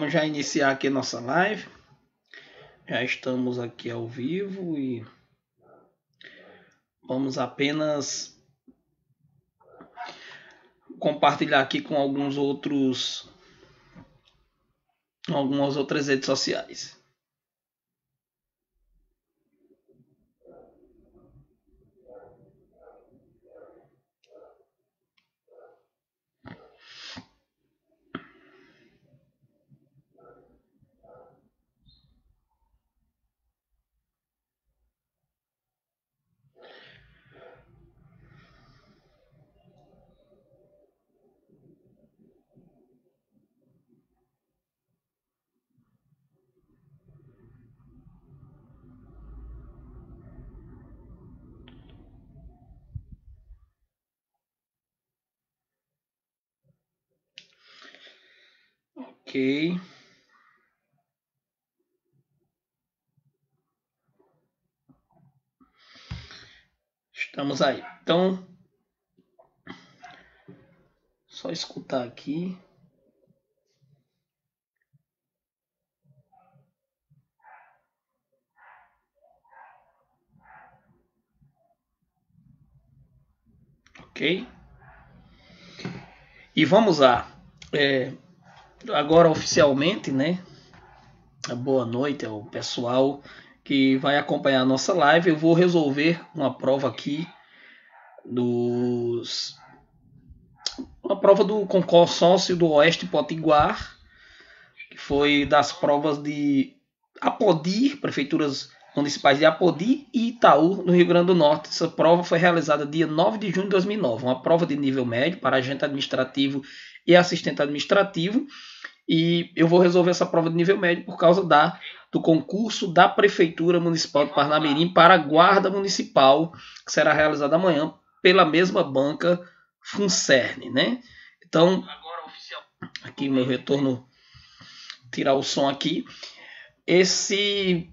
Vamos já iniciar aqui nossa live. Já estamos aqui ao vivo e vamos apenas compartilhar aqui com alguns outros algumas outras redes sociais. Ok. Estamos aí. Então, só escutar aqui. Ok? E vamos lá. É, agora oficialmente, né? Boa noite ao pessoal que vai acompanhar a nossa live. Eu vou resolver uma prova aqui dos uma prova do consórcio do Oeste Potiguar, que foi das provas de Apodi, prefeituras municipais de Apodi e Itaú, no Rio Grande do Norte. Essa prova foi realizada dia 9 de junho de 2009, uma prova de nível médio para agente administrativo e assistente administrativo e eu vou resolver essa prova de nível médio por causa da do concurso da Prefeitura Municipal de Parnamirim para a Guarda Municipal, que será realizada amanhã pela mesma banca Funcerne, né? Então, aqui meu retorno, tirar o som aqui. Esse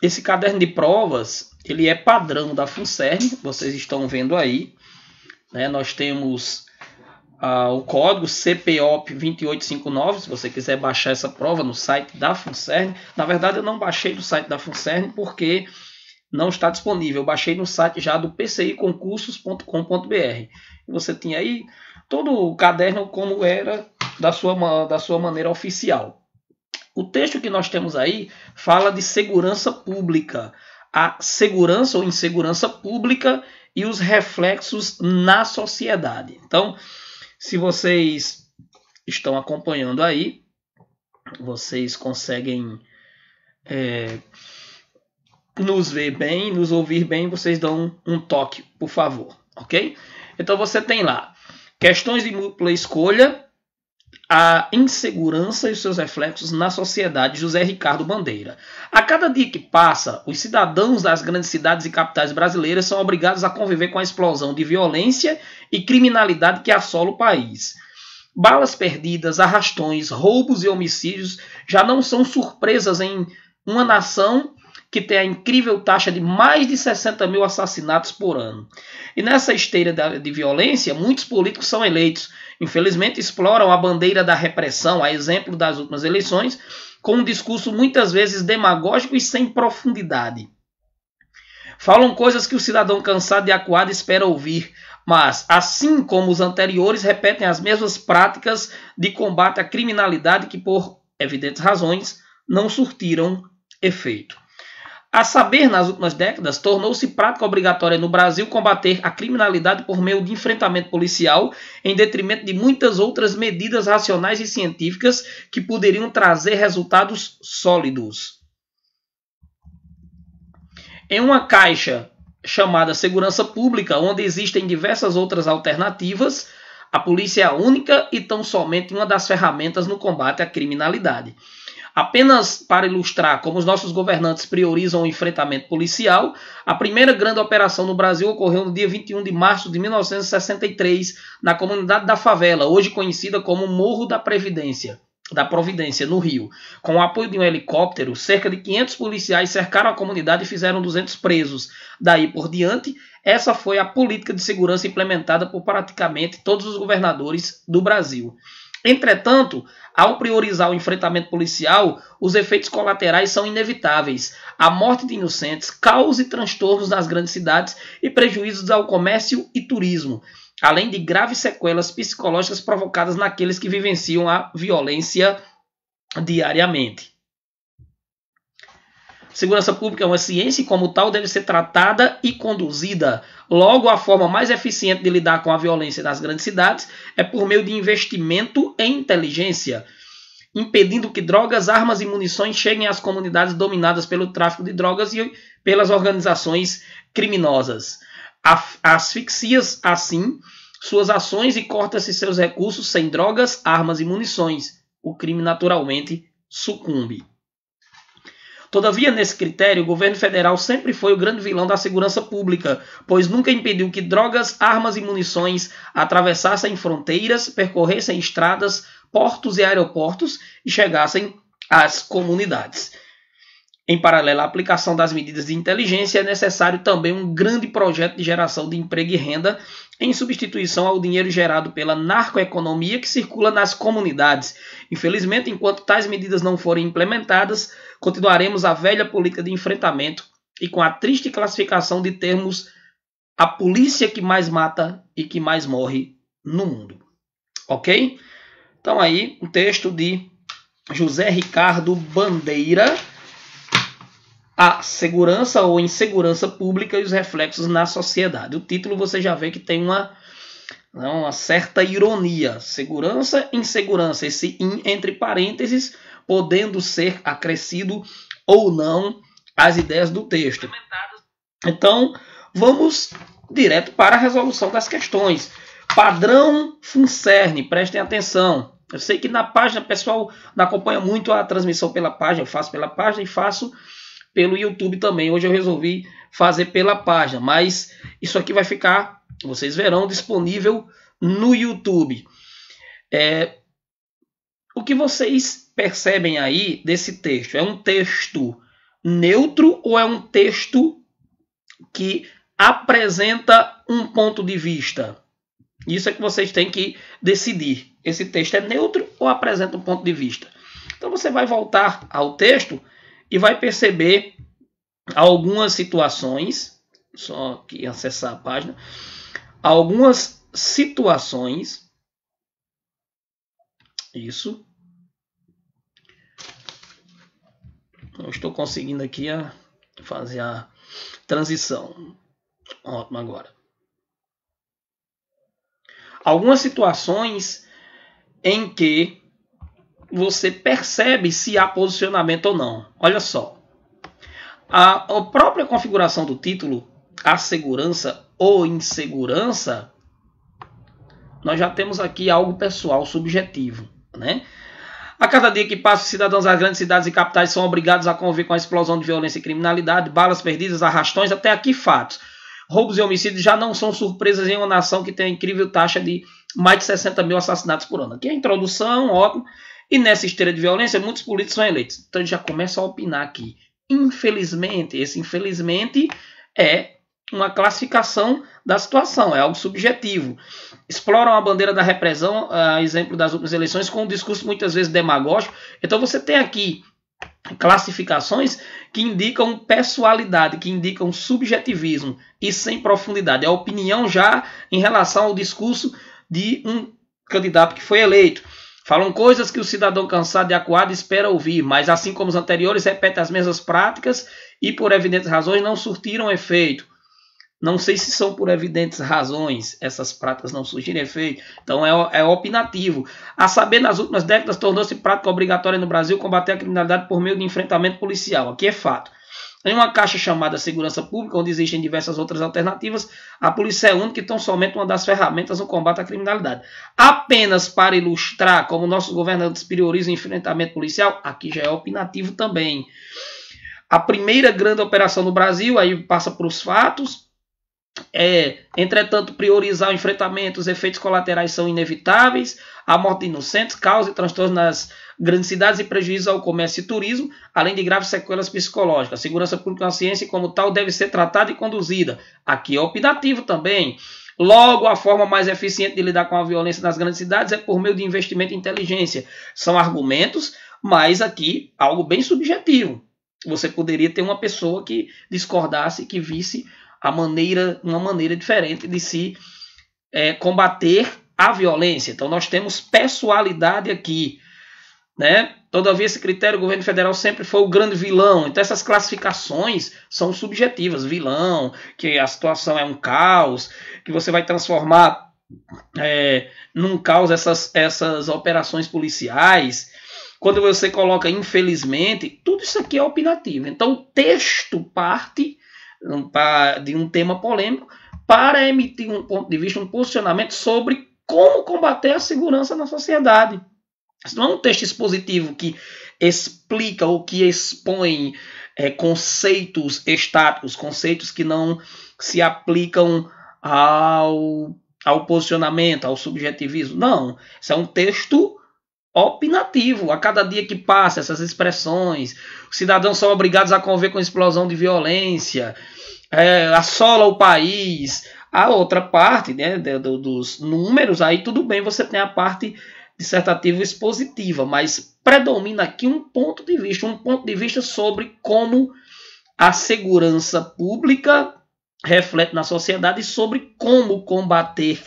esse caderno de provas, ele é padrão da Funcerne, vocês estão vendo aí, né? Nós temos ah, o código CPOP2859, se você quiser baixar essa prova no site da FUNCERN. Na verdade, eu não baixei do site da FUNCERN porque não está disponível. Eu baixei no site já do pciconcursos.com.br. Você tinha aí todo o caderno como era da sua, da sua maneira oficial. O texto que nós temos aí fala de segurança pública, a segurança ou insegurança pública e os reflexos na sociedade. Então, se vocês estão acompanhando aí, vocês conseguem é, nos ver bem, nos ouvir bem, vocês dão um toque, por favor, ok? Então você tem lá questões de múltipla escolha a insegurança e os seus reflexos na sociedade, José Ricardo Bandeira. A cada dia que passa, os cidadãos das grandes cidades e capitais brasileiras são obrigados a conviver com a explosão de violência e criminalidade que assola o país. Balas perdidas, arrastões, roubos e homicídios já não são surpresas em uma nação que tem a incrível taxa de mais de 60 mil assassinatos por ano. E nessa esteira de violência, muitos políticos são eleitos. Infelizmente, exploram a bandeira da repressão, a exemplo das últimas eleições, com um discurso muitas vezes demagógico e sem profundidade. Falam coisas que o cidadão cansado e acuado espera ouvir, mas, assim como os anteriores, repetem as mesmas práticas de combate à criminalidade que, por evidentes razões, não surtiram efeito. A saber, nas últimas décadas, tornou-se prática obrigatória no Brasil combater a criminalidade por meio de enfrentamento policial, em detrimento de muitas outras medidas racionais e científicas que poderiam trazer resultados sólidos. Em uma caixa chamada segurança pública, onde existem diversas outras alternativas, a polícia é a única e tão somente uma das ferramentas no combate à criminalidade. Apenas para ilustrar como os nossos governantes priorizam o enfrentamento policial, a primeira grande operação no Brasil ocorreu no dia 21 de março de 1963, na comunidade da Favela, hoje conhecida como Morro da Previdência da Providência, no Rio. Com o apoio de um helicóptero, cerca de 500 policiais cercaram a comunidade e fizeram 200 presos. Daí por diante, essa foi a política de segurança implementada por praticamente todos os governadores do Brasil. Entretanto, ao priorizar o enfrentamento policial, os efeitos colaterais são inevitáveis. A morte de inocentes, caos e transtornos nas grandes cidades e prejuízos ao comércio e turismo, além de graves sequelas psicológicas provocadas naqueles que vivenciam a violência diariamente. Segurança pública é uma ciência e, como tal, deve ser tratada e conduzida. Logo, a forma mais eficiente de lidar com a violência nas grandes cidades é por meio de investimento em inteligência, impedindo que drogas, armas e munições cheguem às comunidades dominadas pelo tráfico de drogas e pelas organizações criminosas. Asfixia-se assim suas ações e corta-se seus recursos sem drogas, armas e munições. O crime naturalmente sucumbe. Todavia, nesse critério, o governo federal sempre foi o grande vilão da segurança pública, pois nunca impediu que drogas, armas e munições atravessassem fronteiras, percorressem estradas, portos e aeroportos e chegassem às comunidades. Em paralelo à aplicação das medidas de inteligência, é necessário também um grande projeto de geração de emprego e renda em substituição ao dinheiro gerado pela narcoeconomia que circula nas comunidades. Infelizmente, enquanto tais medidas não forem implementadas, continuaremos a velha política de enfrentamento e com a triste classificação de termos a polícia que mais mata e que mais morre no mundo. Ok? Então aí, um texto de José Ricardo Bandeira a segurança ou insegurança pública e os reflexos na sociedade. O título você já vê que tem uma, né, uma certa ironia. Segurança, insegurança. Esse in entre parênteses, podendo ser acrescido ou não às ideias do texto. Então, vamos direto para a resolução das questões. Padrão Funcerne, prestem atenção. Eu sei que na página, pessoal, acompanha muito a transmissão pela página, eu faço pela página e faço pelo YouTube também. Hoje eu resolvi fazer pela página, mas isso aqui vai ficar, vocês verão, disponível no YouTube. É, o que vocês percebem aí desse texto? É um texto neutro ou é um texto que apresenta um ponto de vista? Isso é que vocês têm que decidir. Esse texto é neutro ou apresenta um ponto de vista? Então você vai voltar ao texto e vai perceber algumas situações, só que acessar a página, algumas situações, isso, eu estou conseguindo aqui a, fazer a transição, ótimo agora. Algumas situações em que você percebe se há posicionamento ou não. Olha só. A, a própria configuração do título, a segurança ou insegurança, nós já temos aqui algo pessoal, subjetivo. Né? A cada dia que passa, os cidadãos das grandes cidades e capitais são obrigados a conviver com a explosão de violência e criminalidade, balas perdidas, arrastões, até aqui fatos. Roubos e homicídios já não são surpresas em uma nação que tem a incrível taxa de mais de 60 mil assassinatos por ano. Aqui a introdução, óbvio. E nessa esteira de violência, muitos políticos são eleitos. Então a gente já começa a opinar aqui. Infelizmente, esse infelizmente é uma classificação da situação, é algo subjetivo. Exploram a bandeira da repressão, a exemplo das últimas eleições, com um discurso muitas vezes demagógico. Então você tem aqui classificações que indicam pessoalidade, que indicam subjetivismo e sem profundidade. É a opinião já em relação ao discurso de um candidato que foi eleito. Falam coisas que o cidadão cansado e acuado espera ouvir, mas assim como os anteriores, repetem as mesmas práticas e, por evidentes razões, não surtiram efeito. Não sei se são por evidentes razões essas práticas não surtirem efeito, então é, é opinativo. A saber, nas últimas décadas tornou-se prática obrigatória no Brasil combater a criminalidade por meio de enfrentamento policial. Aqui é fato. Em uma caixa chamada segurança pública, onde existem diversas outras alternativas, a polícia é única e tão somente uma das ferramentas no combate à criminalidade. Apenas para ilustrar como nossos governantes priorizam o enfrentamento policial, aqui já é opinativo também. A primeira grande operação no Brasil, aí passa para os fatos, é, entretanto, priorizar o enfrentamento, os efeitos colaterais são inevitáveis, a morte de inocentes, causa e transtornos nas grandes cidades e prejuízo ao comércio e turismo, além de graves sequelas psicológicas. A segurança pública na ciência, como tal, deve ser tratada e conduzida. Aqui é opinativo também. Logo, a forma mais eficiente de lidar com a violência nas grandes cidades é por meio de investimento em inteligência. São argumentos, mas aqui algo bem subjetivo. Você poderia ter uma pessoa que discordasse, que visse a maneira, uma maneira diferente de se é, combater a violência. Então nós temos pessoalidade aqui, né? Todavia esse critério o governo federal sempre foi o grande vilão. Então essas classificações são subjetivas, vilão, que a situação é um caos, que você vai transformar é, num caos essas, essas operações policiais. Quando você coloca infelizmente, tudo isso aqui é opinativo. Então o texto parte de um tema polêmico para emitir um ponto de vista, um posicionamento sobre como combater a segurança na sociedade. Isso não é um texto expositivo que explica ou que expõe é, conceitos estáticos, conceitos que não se aplicam ao, ao posicionamento, ao subjetivismo. Não. Isso é um texto opinativo. A cada dia que passa, essas expressões. Os cidadãos são obrigados a conviver com explosão de violência, é, assola o país. A outra parte né, do, dos números, aí tudo bem, você tem a parte dissertativa expositiva, mas predomina aqui um ponto de vista, um ponto de vista sobre como a segurança pública reflete na sociedade e sobre como combater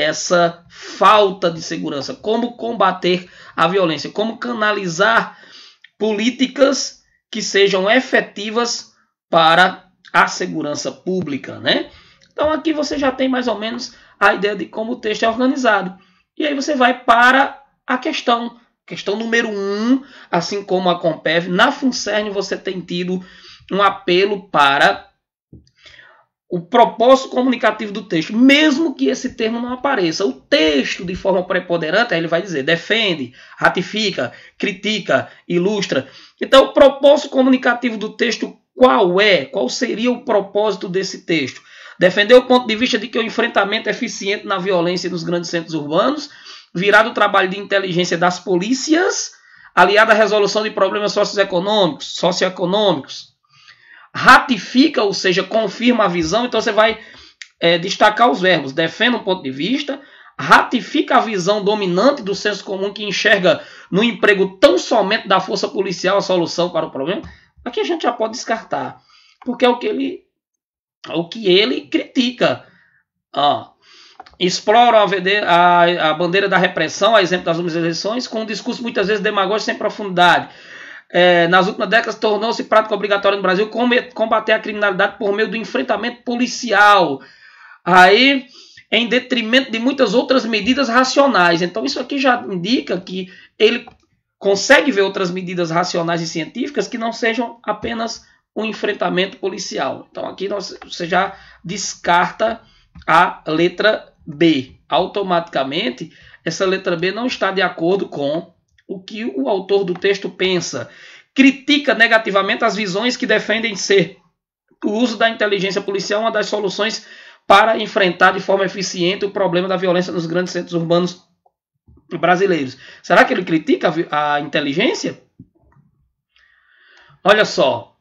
essa falta de segurança, como combater a violência, como canalizar políticas que sejam efetivas para a segurança pública, né? Então aqui você já tem mais ou menos a ideia de como o texto é organizado. E aí você vai para a questão, questão número um, assim como a Compev, na Funcern você tem tido um apelo para o propósito comunicativo do texto, mesmo que esse termo não apareça. O texto, de forma preponderante, ele vai dizer defende, ratifica, critica, ilustra. Então, o propósito comunicativo do texto, qual é? Qual seria o propósito desse texto? Defender o ponto de vista de que o enfrentamento é eficiente na violência nos grandes centros urbanos, virado o trabalho de inteligência das polícias, aliado à resolução de problemas socioeconômicos, socioeconômicos ratifica, ou seja, confirma a visão. Então você vai é, destacar os verbos. Defenda um ponto de vista, ratifica a visão dominante do senso comum que enxerga no emprego tão somente da força policial a solução para o problema. Aqui a gente já pode descartar, porque é o que ele, é o que ele critica. Ah, exploram a, a, a, bandeira da repressão, a exemplo das últimas eleições, com um discurso muitas vezes demagógico sem profundidade é, nas últimas décadas tornou-se prática obrigatória no Brasil combater a criminalidade por meio do enfrentamento policial. Aí, em detrimento de muitas outras medidas racionais. Então, isso aqui já indica que ele consegue ver outras medidas racionais e científicas que não sejam apenas o um enfrentamento policial. Então, aqui nós, você já descarta a letra B. Automaticamente, essa letra B não está de acordo com o que o autor do texto pensa, critica negativamente as visões que defendem ser o uso da inteligência policial é uma das soluções para enfrentar de forma eficiente o problema da violência nos grandes centros urbanos brasileiros. Será que ele critica a inteligência? Olha só.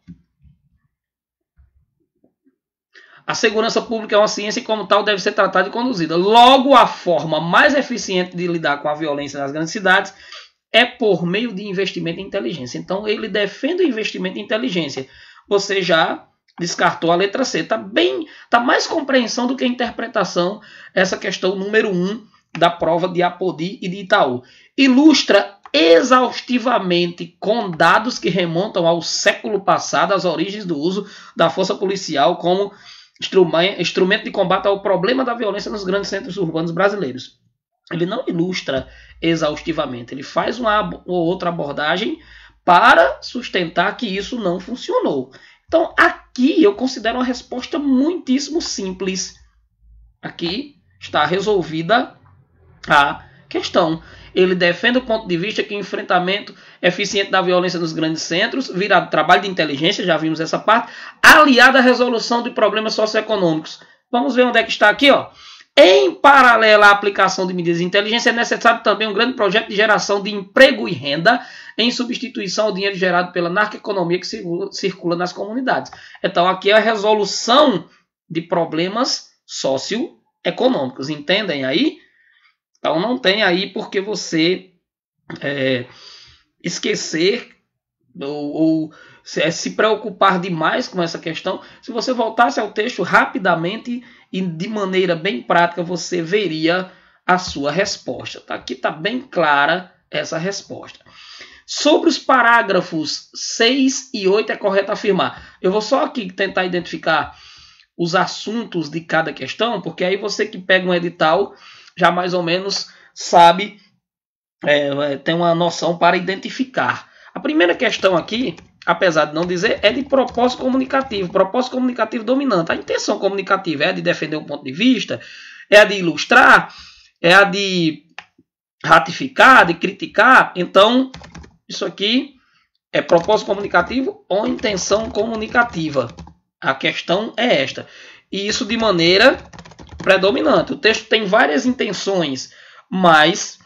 A segurança pública é uma ciência e, como tal, deve ser tratada e conduzida. Logo, a forma mais eficiente de lidar com a violência nas grandes cidades é por meio de investimento em inteligência. Então, ele defende o investimento em inteligência. Você já descartou a letra C. Está bem, tá mais compreensão do que interpretação essa questão número 1 um da prova de Apodi e de Itaú. Ilustra exaustivamente com dados que remontam ao século passado as origens do uso da força policial como instrumento de combate ao problema da violência nos grandes centros urbanos brasileiros ele não ilustra exaustivamente, ele faz uma ou outra abordagem para sustentar que isso não funcionou. Então, aqui eu considero uma resposta muitíssimo simples. Aqui está resolvida a questão. Ele defende o ponto de vista que o enfrentamento eficiente da violência nos grandes centros virado trabalho de inteligência, já vimos essa parte, aliado à resolução de problemas socioeconômicos. Vamos ver onde é que está aqui, ó. Em paralelo à aplicação de medidas de inteligência, é necessário também um grande projeto de geração de emprego e renda em substituição ao dinheiro gerado pela narcoeconomia que circula nas comunidades. Então, aqui é a resolução de problemas socioeconômicos. Entendem aí? Então, não tem aí porque você é, esquecer ou, ou é se preocupar demais com essa questão. Se você voltasse ao texto rapidamente e de maneira bem prática, você veria a sua resposta. Tá? Aqui está bem clara essa resposta. Sobre os parágrafos 6 e 8 é correto afirmar. Eu vou só aqui tentar identificar os assuntos de cada questão, porque aí você que pega um edital já mais ou menos sabe, é, é tem uma noção para identificar. A primeira questão aqui apesar de não dizer, é de propósito comunicativo, propósito comunicativo dominante. A intenção comunicativa é a de defender um ponto de vista, é a de ilustrar, é a de ratificar, de criticar. Então, isso aqui é propósito comunicativo ou intenção comunicativa. A questão é esta. E isso de maneira predominante. O texto tem várias intenções, mas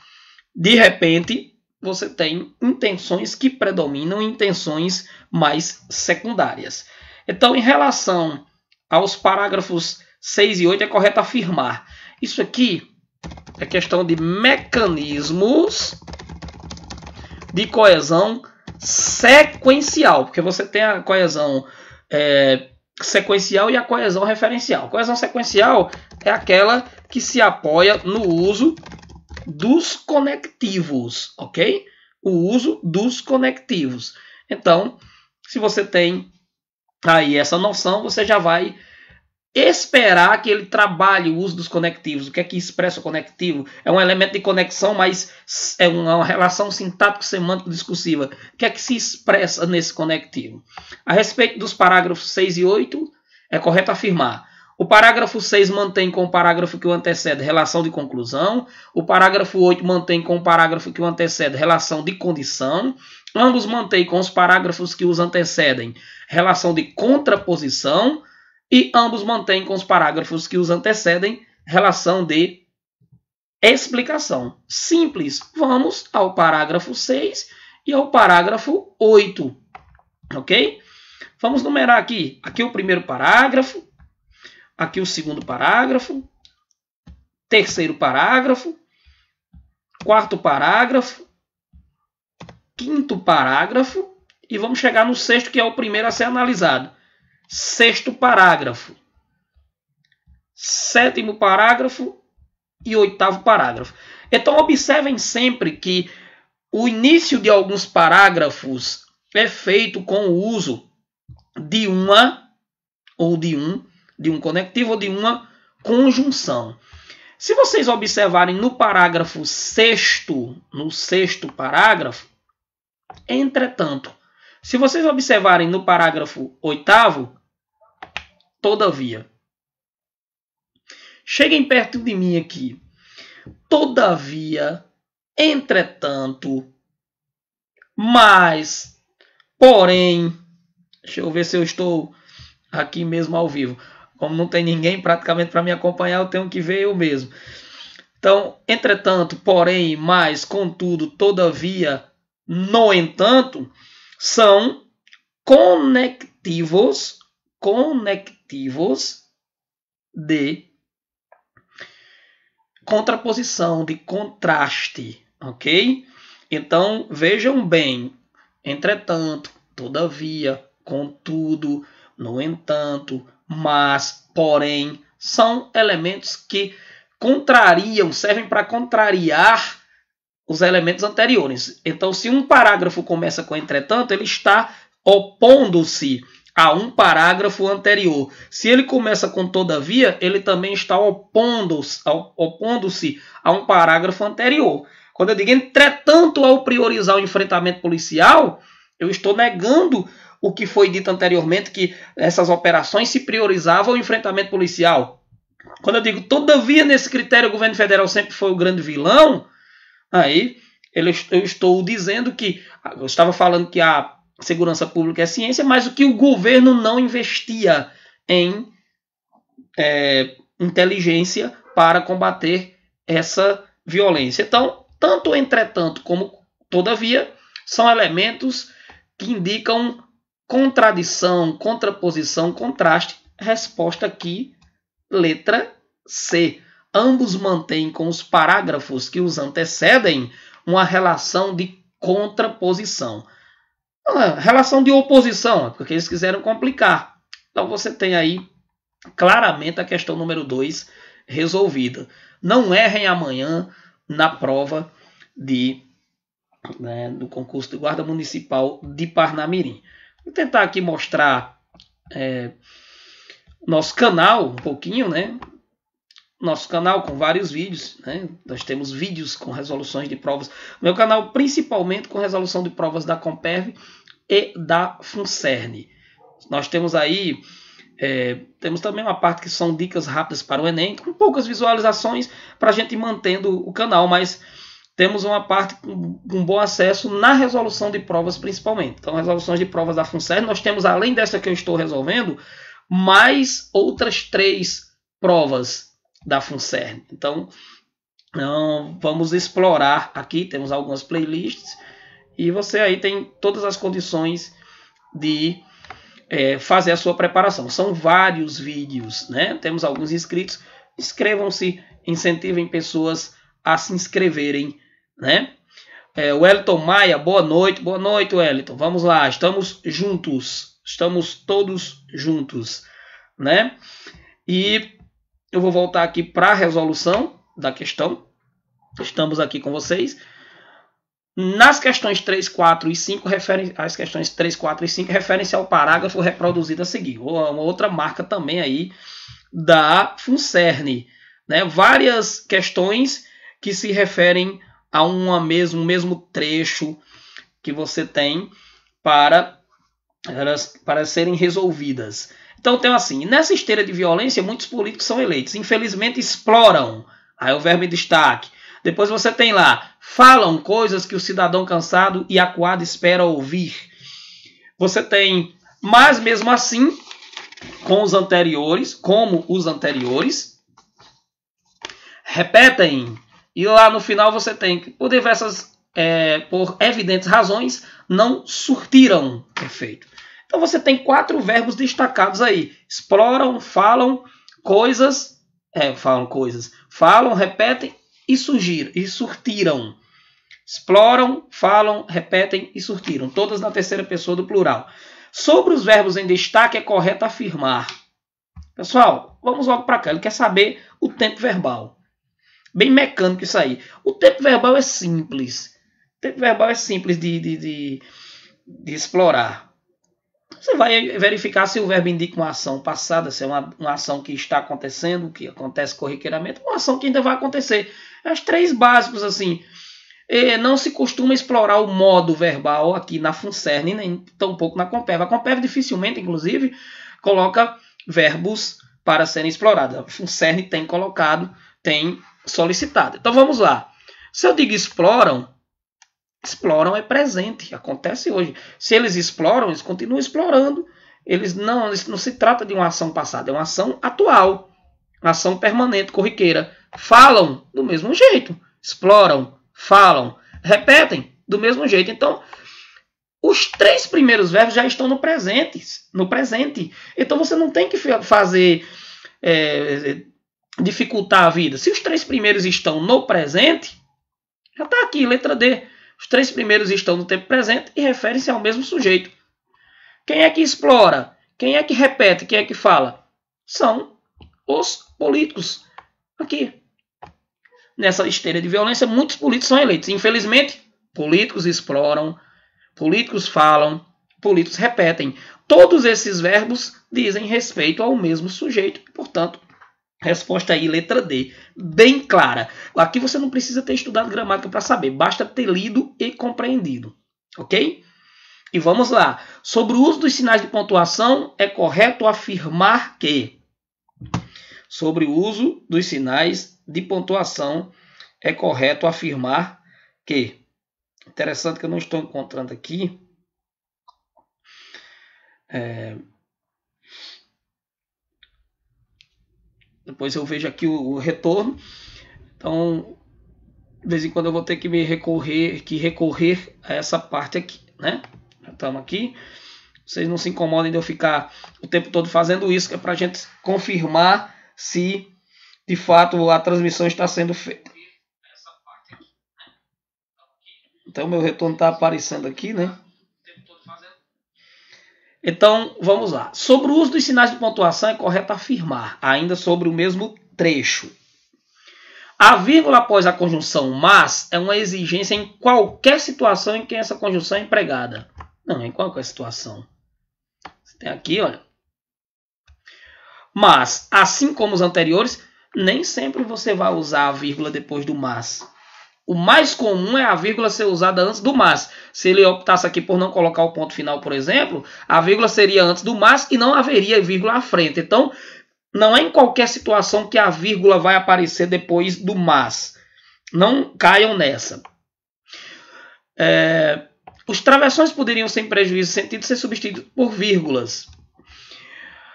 de repente você tem intenções que predominam, intenções mais secundárias. Então, em relação aos parágrafos 6 e 8, é correto afirmar. Isso aqui é questão de mecanismos de coesão sequencial, porque você tem a coesão é, sequencial e a coesão referencial. A coesão sequencial é aquela que se apoia no uso dos conectivos, ok? O uso dos conectivos. Então, se você tem aí essa noção, você já vai esperar que ele trabalhe o uso dos conectivos. O que é que expressa o conectivo? É um elemento de conexão, mas é uma relação sintático-semântico-discursiva. O que é que se expressa nesse conectivo? A respeito dos parágrafos 6 e 8, é correto afirmar o parágrafo 6 mantém com o parágrafo que o antecede relação de conclusão. O parágrafo 8 mantém com o parágrafo que o antecede relação de condição. Ambos mantêm com os parágrafos que os antecedem relação de contraposição. E ambos mantêm com os parágrafos que os antecedem relação de explicação. Simples. Vamos ao parágrafo 6 e ao parágrafo 8. Ok? Vamos numerar aqui. Aqui é o primeiro parágrafo Aqui o segundo parágrafo, terceiro parágrafo, quarto parágrafo, quinto parágrafo e vamos chegar no sexto, que é o primeiro a ser analisado. Sexto parágrafo, sétimo parágrafo e oitavo parágrafo. Então, observem sempre que o início de alguns parágrafos é feito com o uso de uma ou de um de um conectivo ou de uma conjunção. Se vocês observarem no parágrafo sexto, no sexto parágrafo, entretanto, se vocês observarem no parágrafo oitavo, todavia. Cheguem perto de mim aqui. Todavia, entretanto, mas, porém, deixa eu ver se eu estou aqui mesmo ao vivo. Como não tem ninguém praticamente para me acompanhar, eu tenho que ver eu mesmo. Então, entretanto, porém, mais, contudo, todavia, no entanto, são conectivos, conectivos de contraposição, de contraste, ok? Então, vejam bem, entretanto, todavia, contudo, no entanto, mas, porém, são elementos que contrariam, servem para contrariar os elementos anteriores. Então, se um parágrafo começa com entretanto, ele está opondo-se a um parágrafo anterior. Se ele começa com todavia, ele também está opondo-se opondo a um parágrafo anterior. Quando eu digo entretanto, ao priorizar o enfrentamento policial, eu estou negando o que foi dito anteriormente, que essas operações se priorizavam o enfrentamento policial. Quando eu digo, todavia, nesse critério, o governo federal sempre foi o grande vilão, aí eu estou dizendo que. Eu estava falando que a segurança pública é ciência, mas o que o governo não investia em é, inteligência para combater essa violência. Então, tanto entretanto como todavia, são elementos que indicam contradição, contraposição, contraste, resposta aqui, letra C. Ambos mantêm com os parágrafos que os antecedem uma relação de contraposição. Ah, relação de oposição, porque eles quiseram complicar. Então você tem aí claramente a questão número 2 resolvida. Não errem amanhã na prova de, né, do concurso de guarda municipal de Parnamirim. Vou tentar aqui mostrar é, nosso canal um pouquinho, né? Nosso canal com vários vídeos, né? Nós temos vídeos com resoluções de provas. Meu canal principalmente com resolução de provas da Comperv e da Funcerne. Nós temos aí é, temos também uma parte que são dicas rápidas para o Enem, com poucas visualizações, para a gente ir mantendo o canal, mas temos uma parte com, com, bom acesso na resolução de provas, principalmente. Então, resoluções de provas da FUNSER, nós temos, além dessa que eu estou resolvendo, mais outras três provas da FUNSER. Então, então, vamos explorar aqui, temos algumas playlists, e você aí tem todas as condições de é, fazer a sua preparação. São vários vídeos, né? Temos alguns inscritos. Inscrevam-se, incentivem pessoas a se inscreverem né? É, Wellington Maia, boa noite, boa noite, Wellington. Vamos lá, estamos juntos, estamos todos juntos, né? E eu vou voltar aqui para a resolução da questão. Estamos aqui com vocês. Nas questões 3, 4 e 5, referem, as questões 3, 4 e 5 referem-se ao parágrafo reproduzido a seguir. Uma outra marca também aí da FUNCERN. Né? Várias questões que se referem a uma mesmo, um mesmo trecho que você tem para, para serem resolvidas. Então tem assim, nessa esteira de violência, muitos políticos são eleitos. Infelizmente exploram. Aí o verbo em destaque. Depois você tem lá, falam coisas que o cidadão cansado e acuado espera ouvir. Você tem, mas mesmo assim, com os anteriores, como os anteriores, repetem e lá no final você tem que, por diversas, é, por evidentes razões, não surtiram efeito. Então você tem quatro verbos destacados aí: exploram, falam coisas, é, falam coisas, falam, repetem e surgir, e surtiram. Exploram, falam, repetem e surtiram, todas na terceira pessoa do plural. Sobre os verbos em destaque é correto afirmar. Pessoal, vamos logo para cá. Ele quer saber o tempo verbal. Bem mecânico isso aí. O tempo verbal é simples. O tempo verbal é simples de, de, de, de explorar. Você vai verificar se o verbo indica uma ação passada, se é uma, uma ação que está acontecendo, que acontece corriqueiramente, uma ação que ainda vai acontecer. É as três básicos, assim. É, não se costuma explorar o modo verbal aqui na Funcern, nem tampouco na Comperv. A Comperv dificilmente, inclusive, coloca verbos para serem explorados. A Funcern tem colocado, tem solicitada. Então vamos lá. Se eu digo exploram, exploram é presente, acontece hoje. Se eles exploram, eles continuam explorando. Eles não, isso não se trata de uma ação passada, é uma ação atual, uma ação permanente, corriqueira. Falam do mesmo jeito, exploram, falam, repetem do mesmo jeito. Então, os três primeiros verbos já estão no presente, no presente. Então você não tem que fazer é, dificultar a vida. Se os três primeiros estão no presente, já está aqui, letra D. Os três primeiros estão no tempo presente e referem-se ao mesmo sujeito. Quem é que explora? Quem é que repete? Quem é que fala? São os políticos. Aqui. Nessa esteira de violência, muitos políticos são eleitos. Infelizmente, políticos exploram, políticos falam, políticos repetem. Todos esses verbos dizem respeito ao mesmo sujeito, portanto, Resposta aí, letra D, bem clara. Aqui você não precisa ter estudado gramática para saber, basta ter lido e compreendido, ok? E vamos lá. Sobre o uso dos sinais de pontuação, é correto afirmar que. Sobre o uso dos sinais de pontuação, é correto afirmar que. Interessante que eu não estou encontrando aqui. É, Depois eu vejo aqui o, o retorno. Então, de vez em quando eu vou ter que me recorrer, que recorrer a essa parte aqui, né? Já estamos aqui. Vocês não se incomodem de eu ficar o tempo todo fazendo isso, que é para a gente confirmar se de fato a transmissão está sendo feita. Então meu retorno está aparecendo aqui, né? Então, vamos lá. Sobre o uso dos sinais de pontuação, é correto afirmar, ainda sobre o mesmo trecho. A vírgula após a conjunção mas é uma exigência em qualquer situação em que essa conjunção é empregada. Não, em qualquer situação. Você tem aqui, olha. Mas, assim como os anteriores, nem sempre você vai usar a vírgula depois do mas. O mais comum é a vírgula ser usada antes do mas. Se ele optasse aqui por não colocar o ponto final, por exemplo, a vírgula seria antes do mas e não haveria vírgula à frente. Então, não é em qualquer situação que a vírgula vai aparecer depois do mas. Não caiam nessa. É... Os travessões poderiam, sem prejuízo sentido, ser substituídos por vírgulas.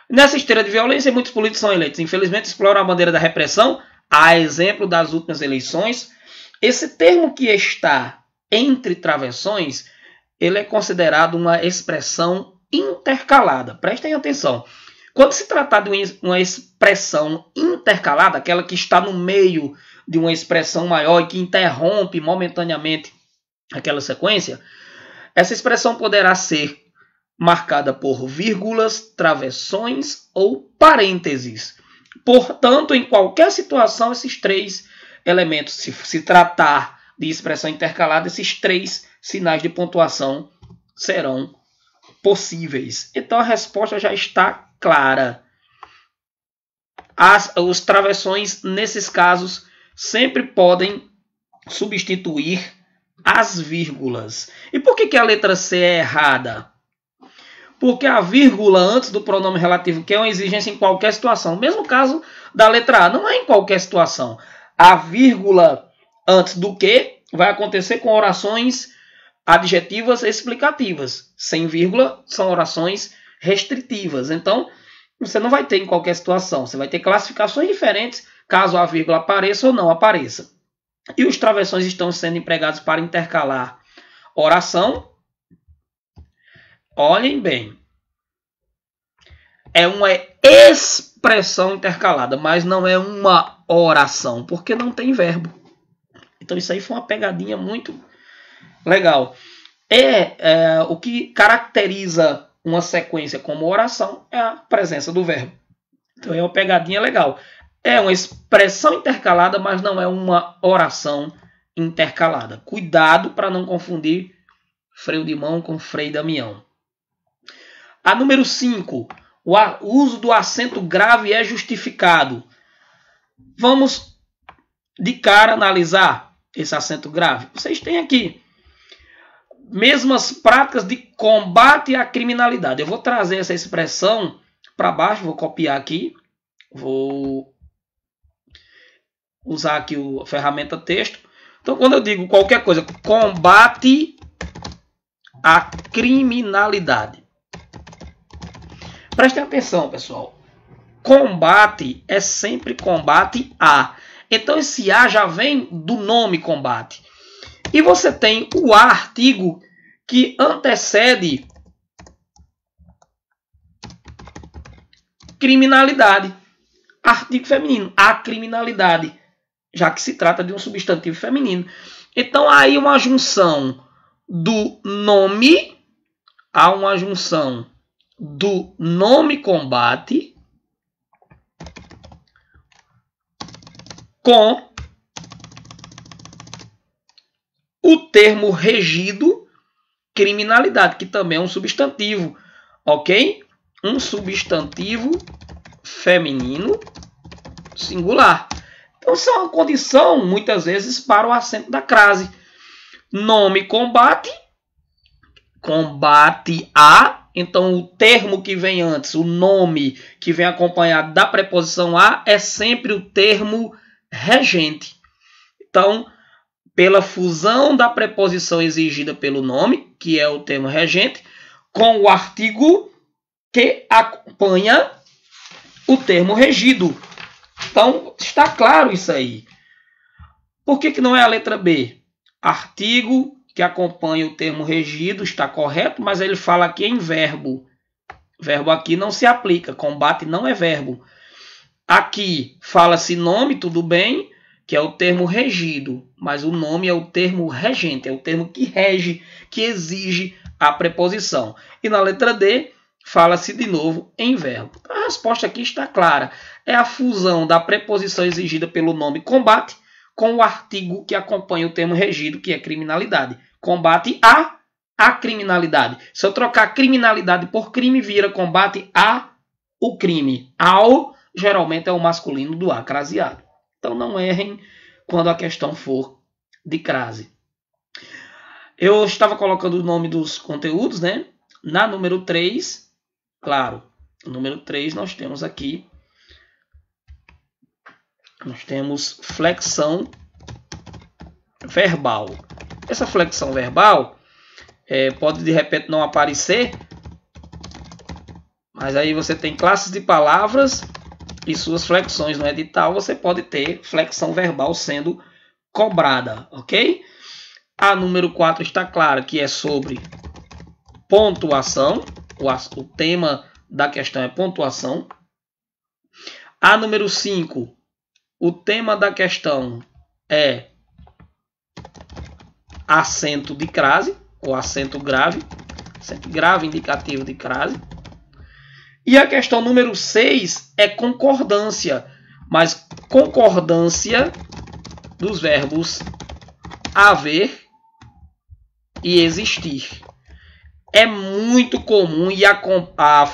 Nessa esteira de violência, muitos políticos são eleitos. Infelizmente, exploram a bandeira da repressão, a exemplo das últimas eleições, esse termo que está entre travessões, ele é considerado uma expressão intercalada. Prestem atenção. Quando se tratar de uma expressão intercalada, aquela que está no meio de uma expressão maior e que interrompe momentaneamente aquela sequência, essa expressão poderá ser marcada por vírgulas, travessões ou parênteses. Portanto, em qualquer situação, esses três elementos, se, se tratar de expressão intercalada, esses três sinais de pontuação serão possíveis. Então a resposta já está clara. As, os travessões, nesses casos, sempre podem substituir as vírgulas. E por que, que a letra C é errada? Porque a vírgula antes do pronome relativo, que é uma exigência em qualquer situação, mesmo caso da letra A, não é em qualquer situação a vírgula antes do que vai acontecer com orações adjetivas explicativas. Sem vírgula são orações restritivas. Então, você não vai ter em qualquer situação. Você vai ter classificações diferentes caso a vírgula apareça ou não apareça. E os travessões estão sendo empregados para intercalar oração. Olhem bem. É uma expressão intercalada, mas não é uma oração, porque não tem verbo. Então isso aí foi uma pegadinha muito legal. É, é o que caracteriza uma sequência como oração é a presença do verbo. Então é uma pegadinha legal. É uma expressão intercalada, mas não é uma oração intercalada. Cuidado para não confundir freio de mão com freio Damião. A número 5. O uso do acento grave é justificado. Vamos de cara analisar esse acento grave. Vocês têm aqui mesmas práticas de combate à criminalidade. Eu vou trazer essa expressão para baixo, vou copiar aqui, vou usar aqui a ferramenta texto. Então, quando eu digo qualquer coisa, combate à criminalidade. Prestem atenção, pessoal combate é sempre combate A. Então esse A já vem do nome combate. E você tem o A artigo que antecede criminalidade. Artigo feminino, a criminalidade, já que se trata de um substantivo feminino. Então aí uma junção do nome, há uma junção do nome combate com o termo regido criminalidade, que também é um substantivo, ok? Um substantivo feminino singular. Então, isso é uma condição, muitas vezes, para o acento da crase. Nome combate, combate a. Então, o termo que vem antes, o nome que vem acompanhado da preposição a, é sempre o termo regente. Então, pela fusão da preposição exigida pelo nome, que é o termo regente, com o artigo que acompanha o termo regido. Então, está claro isso aí. Por que, que não é a letra B? Artigo que acompanha o termo regido está correto, mas ele fala aqui em verbo. Verbo aqui não se aplica, combate não é verbo. Aqui fala-se nome, tudo bem, que é o termo regido, mas o nome é o termo regente, é o termo que rege, que exige a preposição. E na letra D, fala-se de novo em verbo. A resposta aqui está clara. É a fusão da preposição exigida pelo nome combate com o artigo que acompanha o termo regido, que é criminalidade. Combate a a criminalidade. Se eu trocar criminalidade por crime, vira combate a o crime, ao geralmente é o masculino do A craseado. Então não errem quando a questão for de crase. Eu estava colocando o nome dos conteúdos, né? Na número 3, claro, número 3 nós temos aqui nós temos flexão verbal. Essa flexão verbal é, pode de repente não aparecer, mas aí você tem classes de palavras e suas flexões no edital, você pode ter flexão verbal sendo cobrada, ok? A número 4 está clara que é sobre pontuação, o, o tema da questão é pontuação. A número 5, o tema da questão é acento de crase, ou acento grave, acento grave indicativo de crase. E a questão número 6 é concordância, mas concordância dos verbos haver e existir. É muito comum e a, a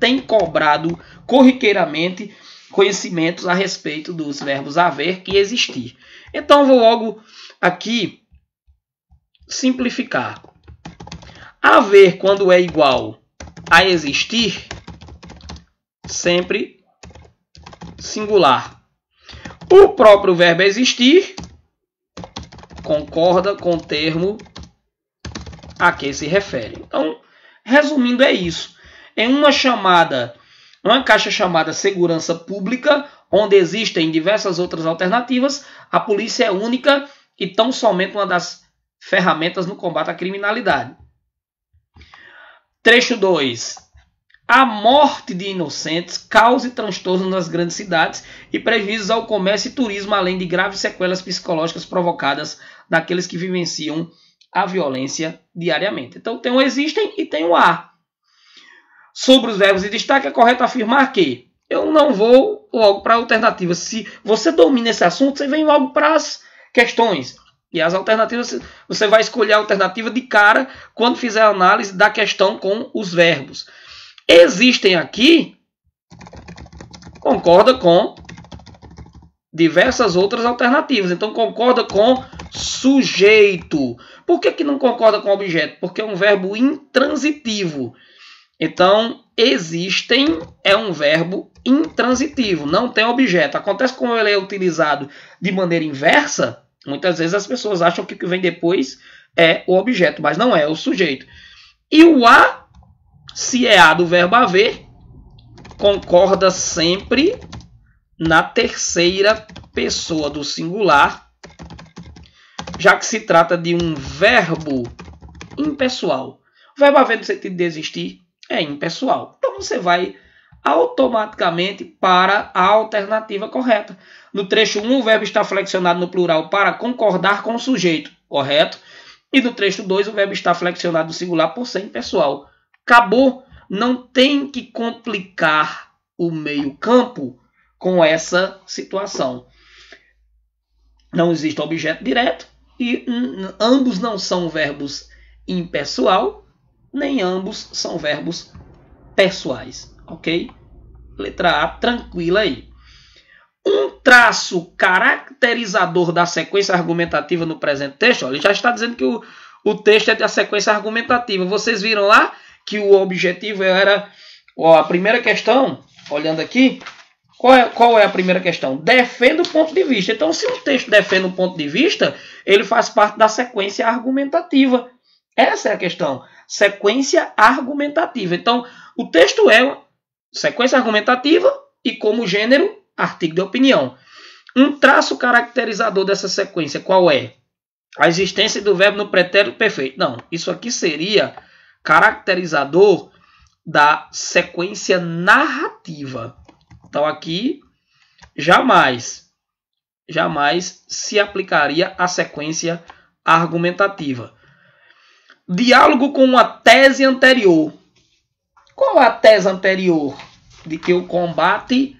tem cobrado corriqueiramente conhecimentos a respeito dos verbos haver e existir. Então, vou logo aqui simplificar. Haver, quando é igual a existir, sempre singular. O próprio verbo existir concorda com o termo a que se refere. Então, resumindo, é isso. Em uma chamada, uma caixa chamada segurança pública, onde existem diversas outras alternativas, a polícia é única e tão somente uma das ferramentas no combate à criminalidade. Trecho 2 a morte de inocentes cause transtornos nas grandes cidades e prejuízos ao comércio e turismo, além de graves sequelas psicológicas provocadas daqueles que vivenciam a violência diariamente. Então tem o existem e tem o há. Sobre os verbos de destaque, é correto afirmar que eu não vou logo para a alternativa. Se você domina esse assunto, você vem logo para as questões. E as alternativas, você vai escolher a alternativa de cara quando fizer a análise da questão com os verbos. Existem aqui, concorda com diversas outras alternativas. Então, concorda com sujeito. Por que, que não concorda com objeto? Porque é um verbo intransitivo. Então, existem é um verbo intransitivo, não tem objeto. Acontece como ele é utilizado de maneira inversa, muitas vezes as pessoas acham que o que vem depois é o objeto, mas não é, é o sujeito. E o a se é A do verbo haver, concorda sempre na terceira pessoa do singular, já que se trata de um verbo impessoal. O verbo haver no sentido de existir é impessoal. Então você vai automaticamente para a alternativa correta. No trecho 1, o verbo está flexionado no plural para concordar com o sujeito, correto? E no trecho 2, o verbo está flexionado no singular por ser impessoal, Acabou. Não tem que complicar o meio-campo com essa situação. Não existe objeto direto e ambos não são verbos impessoal, nem ambos são verbos pessoais, ok? Letra A, tranquila aí. Um traço caracterizador da sequência argumentativa no presente texto, ó, ele já está dizendo que o, o texto é da sequência argumentativa. Vocês viram lá? que o objetivo era. Ó, a primeira questão, olhando aqui, qual é, qual é a primeira questão? Defenda o ponto de vista. Então, se um texto defende um ponto de vista, ele faz parte da sequência argumentativa. Essa é a questão. Sequência argumentativa. Então, o texto é sequência argumentativa e, como gênero, artigo de opinião. Um traço caracterizador dessa sequência qual é? A existência do verbo no pretérito perfeito. Não, isso aqui seria caracterizador da sequência narrativa. Então aqui jamais, jamais se aplicaria a sequência argumentativa. Diálogo com uma tese anterior. Qual a tese anterior? De que o combate,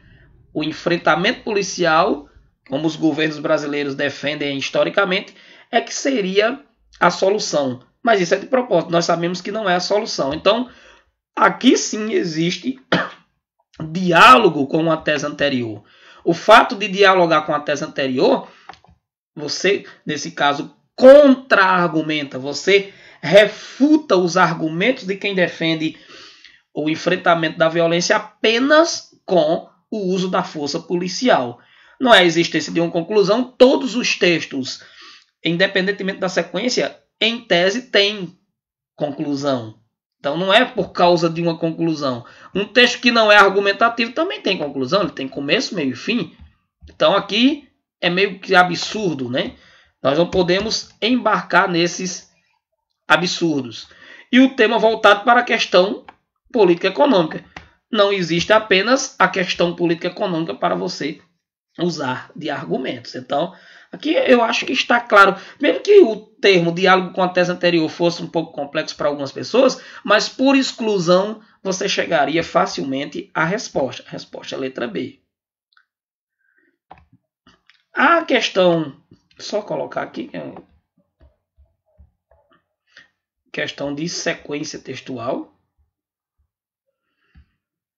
o enfrentamento policial, como os governos brasileiros defendem historicamente, é que seria a solução. Mas isso é de propósito, nós sabemos que não é a solução. Então, aqui sim existe diálogo com a tese anterior. O fato de dialogar com a tese anterior, você, nesse caso, contra-argumenta, você refuta os argumentos de quem defende o enfrentamento da violência apenas com o uso da força policial. Não é a existência de uma conclusão, todos os textos, independentemente da sequência, em tese, tem conclusão. Então não é por causa de uma conclusão. Um texto que não é argumentativo também tem conclusão, ele tem começo, meio e fim. Então aqui é meio que absurdo, né? Nós não podemos embarcar nesses absurdos. E o tema voltado para a questão política econômica. Não existe apenas a questão política econômica para você usar de argumentos. Então, Aqui eu acho que está claro, mesmo que o termo diálogo com a tese anterior fosse um pouco complexo para algumas pessoas, mas por exclusão você chegaria facilmente à resposta. A resposta é a letra B. A questão, só colocar aqui, é questão de sequência textual.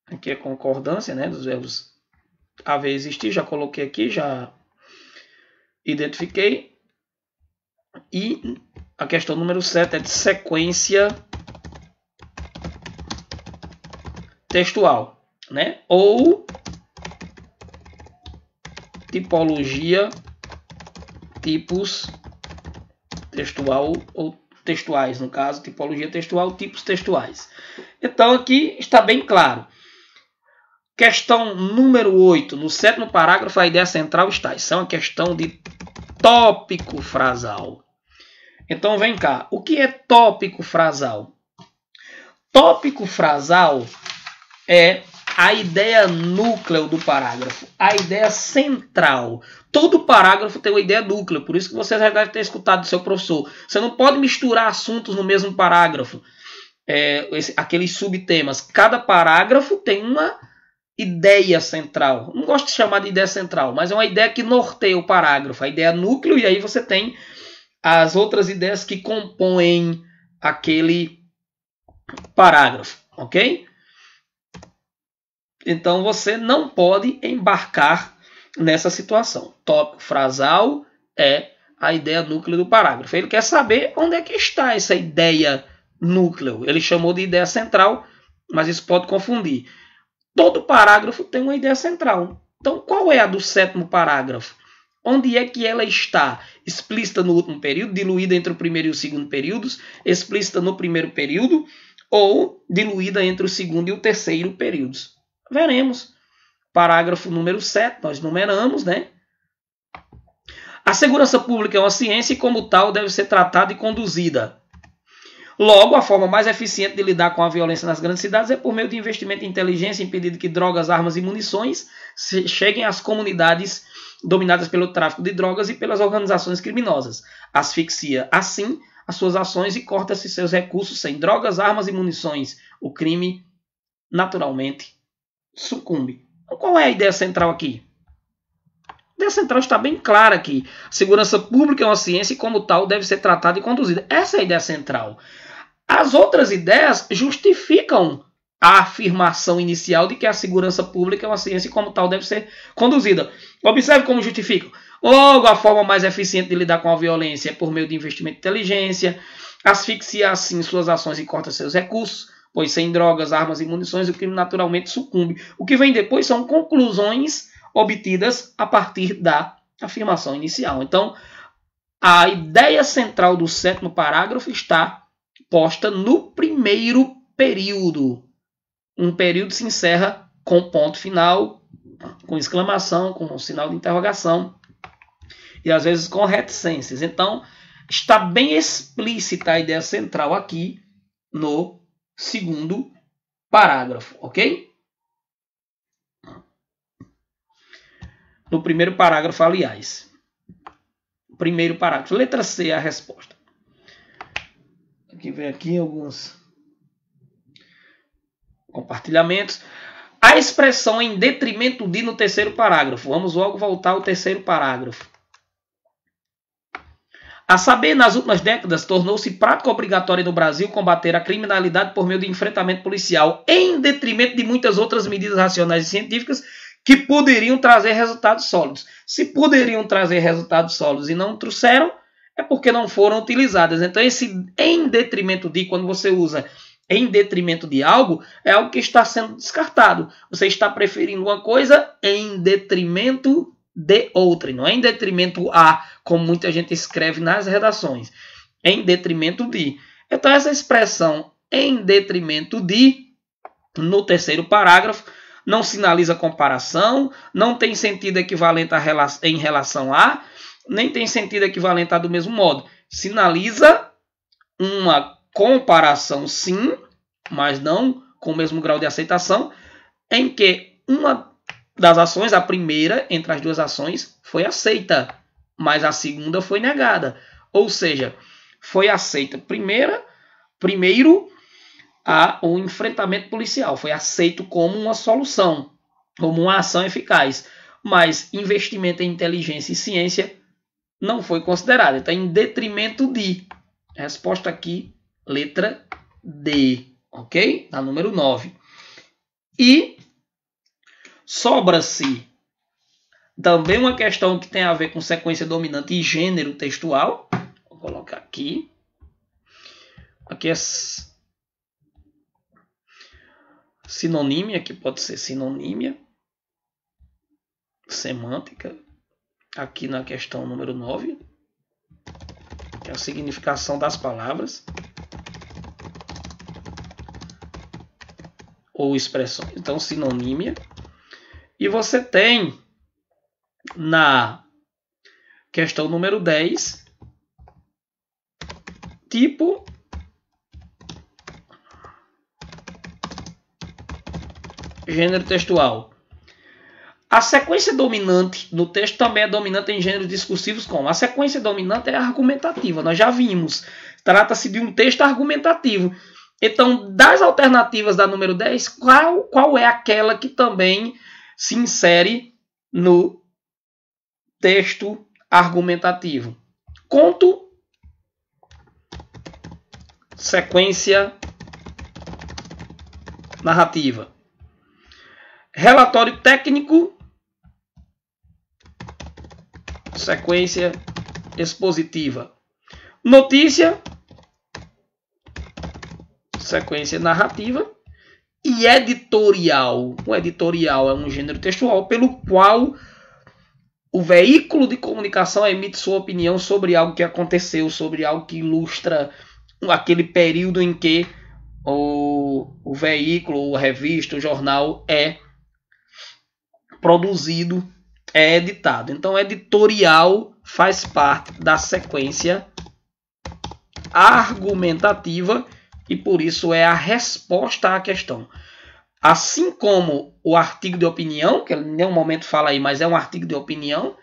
Aqui é concordância né, dos verbos haver existir, já coloquei aqui, já identifiquei. E a questão número 7 é de sequência textual, né? Ou tipologia, tipos textual ou textuais, no caso, tipologia textual, tipos textuais. Então aqui está bem claro. Questão número 8. No sétimo parágrafo, a ideia central está. Isso é uma questão de tópico frasal. Então vem cá. O que é tópico frasal? Tópico frasal é a ideia núcleo do parágrafo, a ideia central. Todo parágrafo tem uma ideia núcleo, por isso que você já deve ter escutado do seu professor. Você não pode misturar assuntos no mesmo parágrafo, é, esse, aqueles subtemas. Cada parágrafo tem uma ideia central. Não gosto de chamar de ideia central, mas é uma ideia que norteia o parágrafo, a ideia é núcleo, e aí você tem as outras ideias que compõem aquele parágrafo, ok? Então você não pode embarcar nessa situação. Tópico frasal é a ideia núcleo do parágrafo. Ele quer saber onde é que está essa ideia núcleo. Ele chamou de ideia central, mas isso pode confundir todo parágrafo tem uma ideia central. Então, qual é a do sétimo parágrafo? Onde é que ela está? Explícita no último período, diluída entre o primeiro e o segundo períodos, explícita no primeiro período ou diluída entre o segundo e o terceiro períodos? Veremos. Parágrafo número 7, nós numeramos, né? A segurança pública é uma ciência e, como tal, deve ser tratada e conduzida Logo, a forma mais eficiente de lidar com a violência nas grandes cidades é por meio de investimento em inteligência, impedindo que drogas, armas e munições cheguem às comunidades dominadas pelo tráfico de drogas e pelas organizações criminosas. Asfixia, assim, as suas ações e corta-se seus recursos sem drogas, armas e munições. O crime, naturalmente, sucumbe. Então, qual é a ideia central aqui? A ideia central está bem clara aqui. A segurança pública é uma ciência e, como tal, deve ser tratada e conduzida. Essa é a ideia central. As outras ideias justificam a afirmação inicial de que a segurança pública é uma ciência e, como tal, deve ser conduzida. Observe como justificam. Logo, a forma mais eficiente de lidar com a violência é por meio de investimento em inteligência, asfixia assim suas ações e corta seus recursos, pois sem drogas, armas e munições o crime naturalmente sucumbe. O que vem depois são conclusões obtidas a partir da afirmação inicial. Então, a ideia central do sétimo parágrafo está posta no primeiro período. Um período se encerra com ponto final, com exclamação, com um sinal de interrogação e às vezes com reticências. Então, está bem explícita a ideia central aqui no segundo parágrafo, ok? No primeiro parágrafo, aliás. Primeiro parágrafo. Letra C é a resposta que vem aqui alguns compartilhamentos. A expressão em detrimento de no terceiro parágrafo. Vamos logo voltar ao terceiro parágrafo. A saber, nas últimas décadas, tornou-se prática obrigatória no Brasil combater a criminalidade por meio de enfrentamento policial, em detrimento de muitas outras medidas racionais e científicas que poderiam trazer resultados sólidos. Se poderiam trazer resultados sólidos e não trouxeram, é porque não foram utilizadas. Então, esse em detrimento de, quando você usa em detrimento de algo, é algo que está sendo descartado. Você está preferindo uma coisa em detrimento de outra, não é em detrimento a, como muita gente escreve nas redações, é em detrimento de. Então, essa expressão em detrimento de, no terceiro parágrafo, não sinaliza comparação, não tem sentido equivalente a, em relação a, nem tem sentido equivalente a do mesmo modo. Sinaliza uma comparação, sim, mas não com o mesmo grau de aceitação, em que uma das ações, a primeira entre as duas ações, foi aceita, mas a segunda foi negada. Ou seja, foi aceita primeira, primeiro a, o enfrentamento policial, foi aceito como uma solução, como uma ação eficaz. Mas investimento em inteligência e ciência não foi considerada. Então, em detrimento de. Resposta aqui, letra D. Ok? Na número 9. E sobra-se também uma questão que tem a ver com sequência dominante e gênero textual. Vou colocar aqui. Aqui é sinonímia, que pode ser sinonímia semântica, Tá aqui na questão número 9, que é a significação das palavras ou expressões, então sinonímia. E você tem na questão número 10 tipo gênero textual a sequência dominante no texto também é dominante em gêneros discursivos como a sequência dominante é argumentativa, nós já vimos. Trata-se de um texto argumentativo. Então, das alternativas da número 10, qual, qual é aquela que também se insere no texto argumentativo? Conto, sequência narrativa. Relatório técnico, sequência expositiva. Notícia, sequência narrativa e editorial. O editorial é um gênero textual pelo qual o veículo de comunicação emite sua opinião sobre algo que aconteceu, sobre algo que ilustra aquele período em que o, o veículo, a revista, o jornal é produzido é editado. Então, editorial faz parte da sequência argumentativa e por isso é a resposta à questão. Assim como o artigo de opinião, que em nenhum momento fala aí, mas é um artigo de opinião,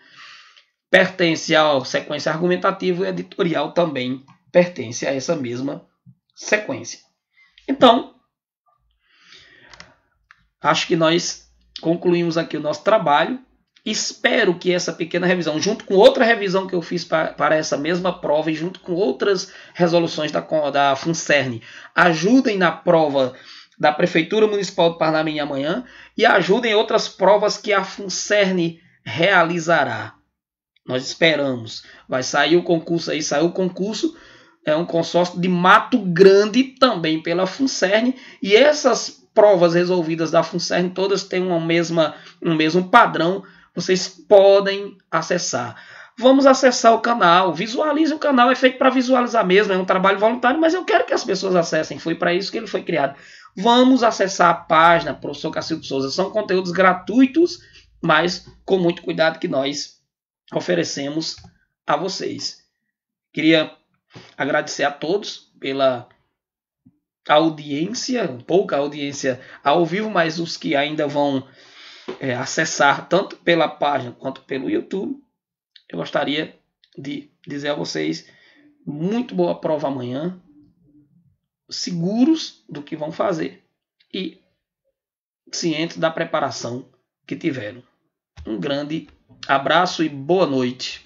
pertence à sequência argumentativa e editorial também pertence a essa mesma sequência. Então, acho que nós concluímos aqui o nosso trabalho. Espero que essa pequena revisão, junto com outra revisão que eu fiz para essa mesma prova e junto com outras resoluções da, da FUNCERN, ajudem na prova da Prefeitura Municipal do Parnamirim amanhã e ajudem outras provas que a FUNCERN realizará. Nós esperamos. Vai sair o concurso aí, saiu o concurso. É um consórcio de Mato Grande, também pela FUNCERN. E essas provas resolvidas da FUNCERN, todas têm uma mesma, um mesmo padrão vocês podem acessar. Vamos acessar o canal, visualize o canal, é feito para visualizar mesmo, é um trabalho voluntário, mas eu quero que as pessoas acessem, foi para isso que ele foi criado. Vamos acessar a página, professor Cacildo Souza, são conteúdos gratuitos, mas com muito cuidado que nós oferecemos a vocês. Queria agradecer a todos pela audiência, pouca audiência ao vivo, mas os que ainda vão é, acessar tanto pela página quanto pelo YouTube, eu gostaria de dizer a vocês muito boa prova amanhã, seguros do que vão fazer e cientes da preparação que tiveram. Um grande abraço e boa noite.